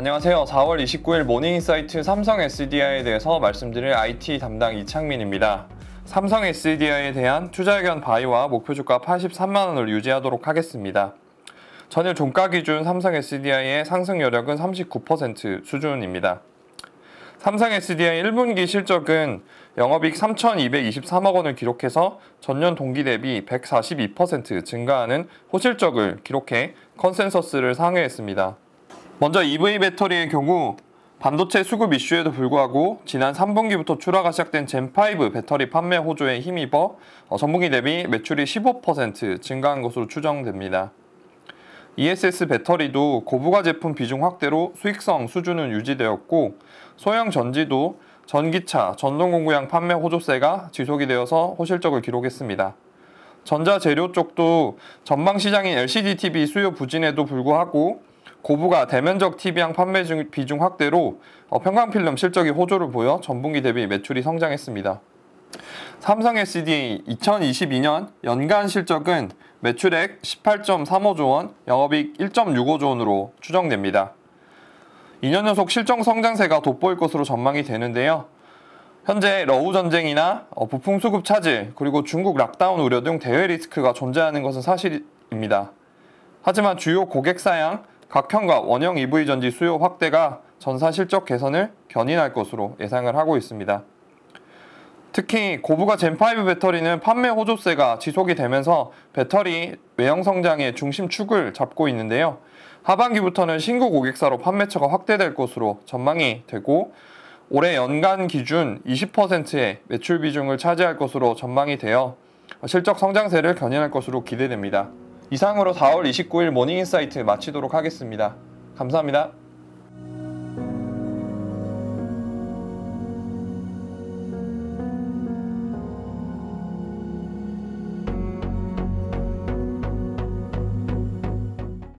안녕하세요. 4월 29일 모닝인사이트 삼성 SDI에 대해서 말씀드릴 IT 담당 이창민입니다. 삼성 SDI에 대한 투자 의견 바이와 목표 주가 83만 원을 유지하도록 하겠습니다. 전일 종가 기준 삼성 SDI의 상승 여력은 39% 수준입니다. 삼성 SDI 1분기 실적은 영업익 3,223억 원을 기록해서 전년 동기 대비 142% 증가하는 호실적을 기록해 컨센서스를 상회했습니다. 먼저 EV 배터리의 경우 반도체 수급 이슈에도 불구하고 지난 3분기부터 출하가 시작된 젠5 배터리 판매 호조에 힘입어 어, 전분기 대비 매출이 15% 증가한 것으로 추정됩니다. ESS 배터리도 고부가 제품 비중 확대로 수익성 수준은 유지되었고 소형 전지도 전기차, 전동공구양 판매 호조세가 지속이 되어서 호실적을 기록했습니다. 전자재료 쪽도 전망 시장인 LCD TV 수요 부진에도 불구하고 고부가 대면적 TV향 판매 중, 비중 확대로 어, 평강필름 실적이 호조를 보여 전분기 대비 매출이 성장했습니다. 삼성 SDA 2022년 연간 실적은 매출액 18.35조 원, 영업이익 1.65조 원으로 추정됩니다. 2년 연속 실적 성장세가 돋보일 것으로 전망이 되는데요. 현재 러우 전쟁이나 어, 부품 수급 차질, 그리고 중국 락다운 우려 등 대외 리스크가 존재하는 것은 사실입니다. 하지만 주요 고객 사양, 각형과 원형 EV 전지 수요 확대가 전사 실적 개선을 견인할 것으로 예상을 하고 있습니다. 특히 고부가 젠5 배터리는 판매 호조세가 지속이 되면서 배터리 외형 성장의 중심축을 잡고 있는데요. 하반기부터는 신규 고객사로 판매처가 확대될 것으로 전망이 되고 올해 연간 기준 20%의 매출 비중을 차지할 것으로 전망이 되어 실적 성장세를 견인할 것으로 기대됩니다. 이상으로 4월 29일 모닝인사이트 마치도록 하겠습니다. 감사합니다.